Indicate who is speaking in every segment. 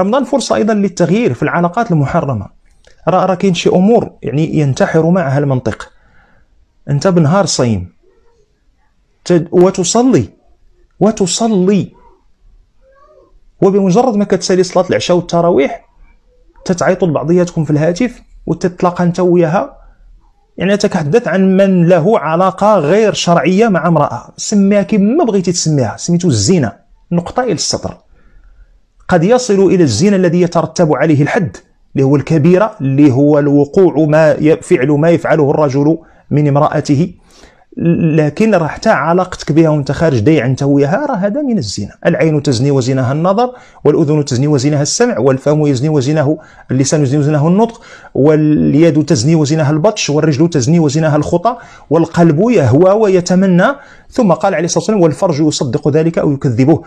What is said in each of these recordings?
Speaker 1: رمضان فرصة أيضا للتغيير في العلاقات المحرمة راه راه كاين شي أمور يعني ينتحر معها المنطق أنت بنهار صايم وتصلي وتصلي وبمجرد ما كتسالي صلاة العشاء والتراويح تتعيطوا لبعضياتكم في الهاتف وتتلاقى أنت وياها يعني أتحدث عن من له علاقة غير شرعية مع امرأة سميها كما بغيتي تسميها سميتو الزنا نقطة إلى السطر قد يصل إلى الزنا الذي يترتب عليه الحد اللي هو الكبيرة اللي هو الوقوع ما فعل ما يفعله الرجل من امرأته لكن راه حتى علاقتك بها وانت خارج ديع انت وياها راه هذا من الزنا العين تزني وزنها النظر والاذن تزني وزنها السمع والفم يزني وزنه اللسان يزني وزنه النطق واليد تزني وزنها البطش والرجل تزني وزنها الخطى والقلب يهوى ويتمنى ثم قال عليه الصلاه والسلام والفرج يصدق ذلك او يكذبه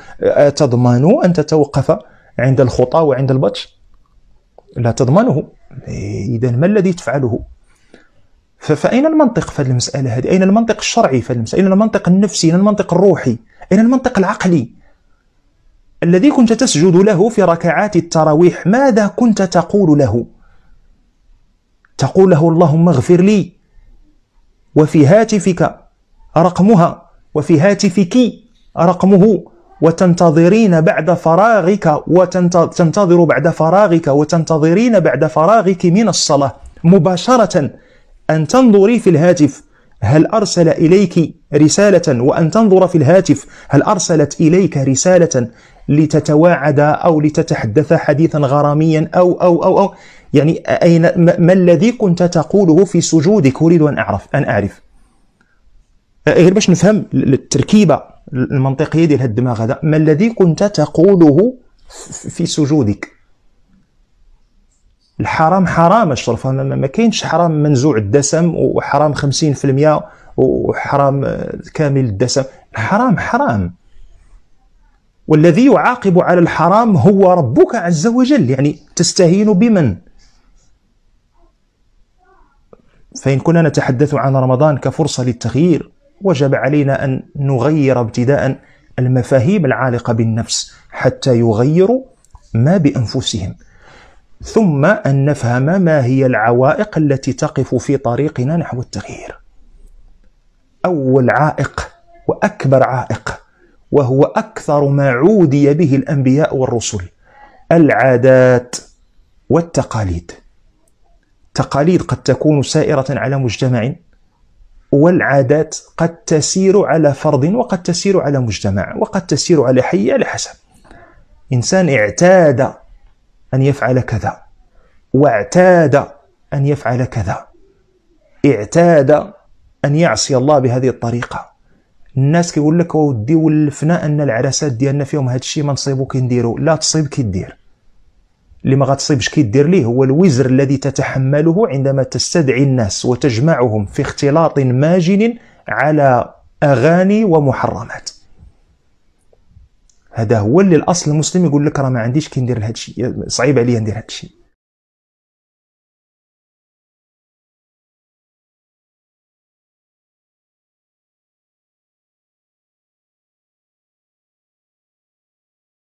Speaker 1: تضمن ان تتوقف عند الخطى وعند البطش لا تضمنه إذا ما الذي تفعله فأين المنطق في المسألة هذه أين المنطق الشرعي في المسألة أين المنطق النفسي أين المنطق الروحي أين المنطق العقلي الذي كنت تسجد له في ركعات التراويح ماذا كنت تقول له تقول له اللهم اغفر لي وفي هاتفك رقمها وفي هاتفك رقمه وتنتظرين بعد فراغك وتنتظر بعد فراغك وتنتظرين بعد فراغك من الصلاة مباشرة أن تنظري في الهاتف هل أرسل إليك رسالة وأن تنظر في الهاتف هل أرسلت إليك رسالة لتتواعد أو لتتحدث حديثا غراميا أو أو أو أو يعني أين ما الذي كنت تقوله في سجودك أريد أن أعرف أن أعرف غير باش نفهم التركيبة المنطقيه ديال هذا الدماغ هذا ما الذي كنت تقوله في سجودك الحرام حرام الشرف ما كاينش حرام منزوع الدسم وحرام 50% وحرام آه، كامل الدسم الحرام حرام والذي يعاقب على الحرام هو ربك عز وجل يعني تستهين بمن فإن كنا نتحدث عن رمضان كفرصة للتغيير وجب علينا أن نغير ابتداء المفاهيم العالقة بالنفس حتى يغيروا ما بأنفسهم ثم أن نفهم ما هي العوائق التي تقف في طريقنا نحو التغيير أول عائق وأكبر عائق وهو أكثر ما عودي به الأنبياء والرسل العادات والتقاليد تقاليد قد تكون سائرة على مجتمع والعادات قد تسير على فرد وقد تسير على مجتمع وقد تسير على حي على حسب إنسان اعتاد أن يفعل كذا واعتاد أن يفعل كذا اعتاد أن يعصي الله بهذه الطريقة الناس كيقول لك ودي ولفنا أن العرسات ديالنا فيهم هذا الشيء ما نصيبو كي نديرو لا تصيب كي دير اللي ما غتصيبش كيدير ليه هو الوزر الذي تتحمله عندما تستدعي الناس وتجمعهم في اختلاط ماجن على اغاني ومحرمات هذا هو اللي الاصل المسلم يقول لك راه ما عنديش كي ندير هادشي صعيب عليا ندير هادشي